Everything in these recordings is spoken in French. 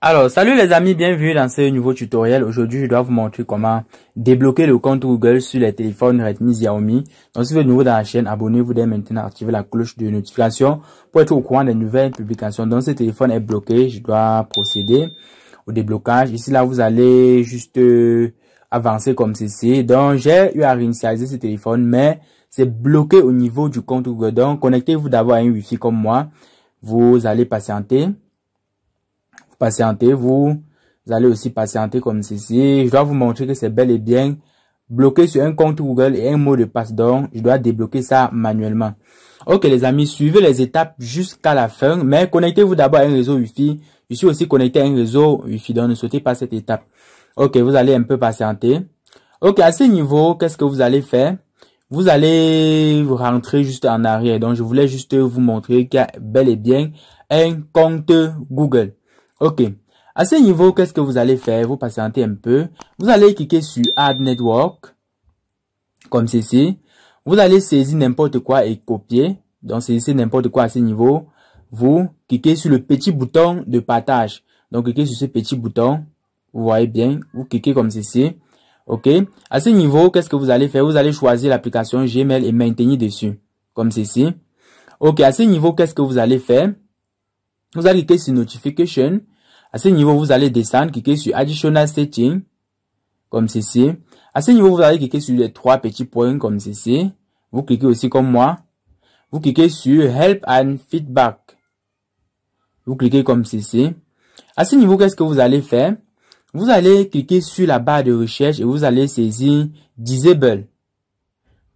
Alors, salut les amis, bienvenue dans ce nouveau tutoriel. Aujourd'hui, je dois vous montrer comment débloquer le compte Google sur les téléphones Redmi Xiaomi. Donc, si vous êtes nouveau dans la chaîne, abonnez-vous dès maintenant, activez la cloche de notification pour être au courant des nouvelles publications. Donc, ce téléphone est bloqué, je dois procéder au déblocage. Ici, là, vous allez juste euh, avancer comme ceci. Donc, j'ai eu à réinitialiser ce téléphone, mais c'est bloqué au niveau du compte Google. Donc, connectez-vous d'abord à un wifi comme moi. Vous allez patienter patientez-vous. Vous allez aussi patienter comme ceci. Je dois vous montrer que c'est bel et bien bloqué sur un compte Google et un mot de passe. Donc, je dois débloquer ça manuellement. Ok les amis, suivez les étapes jusqu'à la fin, mais connectez-vous d'abord à un réseau Wi-Fi. Je suis aussi connecté à un réseau Wi-Fi, donc ne sautez pas cette étape. Ok, vous allez un peu patienter. Ok, à ce niveau, qu'est-ce que vous allez faire Vous allez vous rentrer juste en arrière. Donc, je voulais juste vous montrer qu'il y a bel et bien un compte Google. Ok. À ce niveau, qu'est-ce que vous allez faire Vous patientez un peu. Vous allez cliquer sur Add Network, comme ceci. Vous allez saisir n'importe quoi et copier. Donc, saisissez n'importe quoi à ce niveau. Vous cliquez sur le petit bouton de partage. Donc, cliquez sur ce petit bouton. Vous voyez bien, vous cliquez comme ceci. OK À ce niveau, qu'est-ce que vous allez faire Vous allez choisir l'application Gmail et maintenir dessus, comme ceci. OK, à ce niveau, qu'est-ce que vous allez faire vous allez cliquer sur Notification. À ce niveau, vous allez descendre, cliquer sur Additional Settings, comme ceci. À ce niveau, vous allez cliquer sur les trois petits points, comme ceci. Vous cliquez aussi comme moi. Vous cliquez sur Help and Feedback. Vous cliquez comme ceci. À ce niveau, qu'est-ce que vous allez faire Vous allez cliquer sur la barre de recherche et vous allez saisir Disable.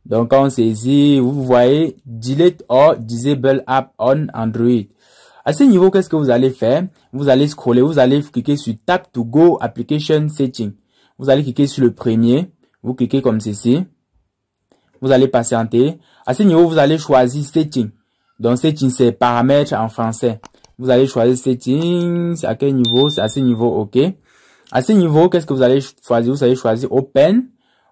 Donc, quand on saisit, vous voyez Delete or Disable App on Android. À ce niveau, qu'est-ce que vous allez faire Vous allez scroller, vous allez cliquer sur Tap to Go Application Setting. Vous allez cliquer sur le premier. Vous cliquez comme ceci. Vous allez patienter. À ce niveau, vous allez choisir Setting. Donc Setting, c'est paramètres en français. Vous allez choisir Settings. À quel niveau C'est à ce niveau, OK. À ce niveau, qu'est-ce que vous allez choisir Vous allez choisir Open.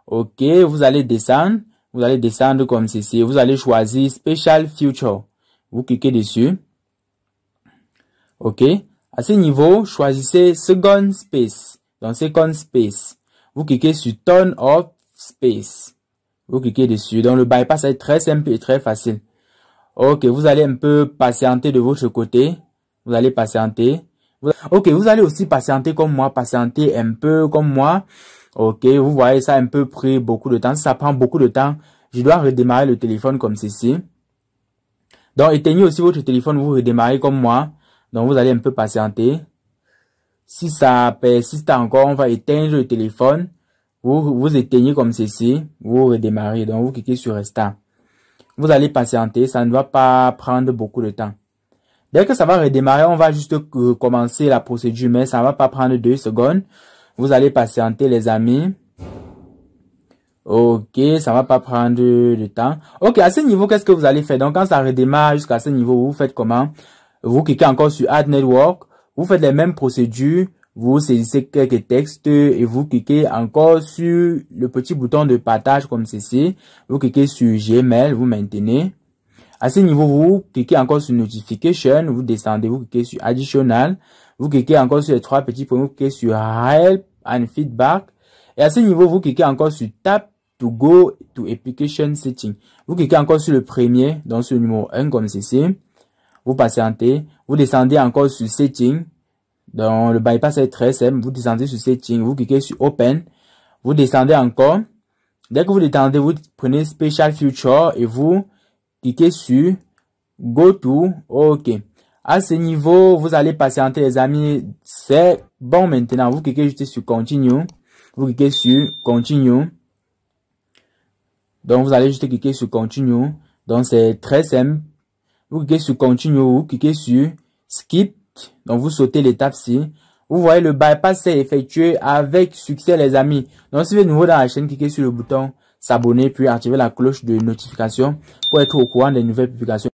OK, vous allez descendre. Vous allez descendre comme ceci. Vous allez choisir Special Future. Vous cliquez dessus. OK À ce niveau, choisissez Second Space. Dans Second Space, vous cliquez sur Turn Off Space. Vous cliquez dessus. Donc, le bypass est très simple et très facile. OK, vous allez un peu patienter de votre côté. Vous allez patienter. Ok, vous allez aussi patienter comme moi, patienter un peu comme moi. Ok, vous voyez, ça a un peu pris beaucoup de temps. Ça prend beaucoup de temps. Je dois redémarrer le téléphone comme ceci. Donc, éteignez aussi votre téléphone, vous redémarrez comme moi. Donc, vous allez un peu patienter. Si ça persiste encore, on va éteindre le téléphone. Vous, vous éteignez comme ceci. Vous redémarrez. Donc, vous cliquez sur Restart. Vous allez patienter. Ça ne va pas prendre beaucoup de temps. Dès que ça va redémarrer, on va juste euh, commencer la procédure, mais ça ne va pas prendre deux secondes. Vous allez patienter, les amis. Ok, ça va pas prendre de temps. Ok, à ce niveau, qu'est-ce que vous allez faire Donc, quand ça redémarre jusqu'à ce niveau, vous faites comment vous cliquez encore sur Add Network. Vous faites les mêmes procédures. Vous saisissez quelques textes et vous cliquez encore sur le petit bouton de partage comme ceci. Vous cliquez sur Gmail, vous maintenez. À ce niveau, vous cliquez encore sur Notification, vous descendez, vous cliquez sur Additional, vous cliquez encore sur les trois petits points, vous cliquez sur Help and Feedback. Et à ce niveau, vous cliquez encore sur Tap to Go to Application Setting. Vous cliquez encore sur le premier, dans ce numéro 1 comme ceci vous patientez, vous descendez encore sur Setting. Donc, le bypass est très simple. Vous descendez sur Setting, vous cliquez sur Open, vous descendez encore. Dès que vous descendez, vous prenez Special Future et vous cliquez sur Go to. OK. À ce niveau, vous allez patienter, les amis. C'est bon maintenant. Vous cliquez juste sur Continue. Vous cliquez sur Continue. Donc, vous allez juste cliquer sur Continue. Donc, c'est très simple. Vous cliquez sur Continue, ou cliquez sur Skip. Donc, vous sautez l'étape-ci. Vous voyez, le bypass s'est effectué avec succès, les amis. Donc, si vous êtes nouveau dans la chaîne, cliquez sur le bouton s'abonner, puis activer la cloche de notification pour être au courant des nouvelles publications.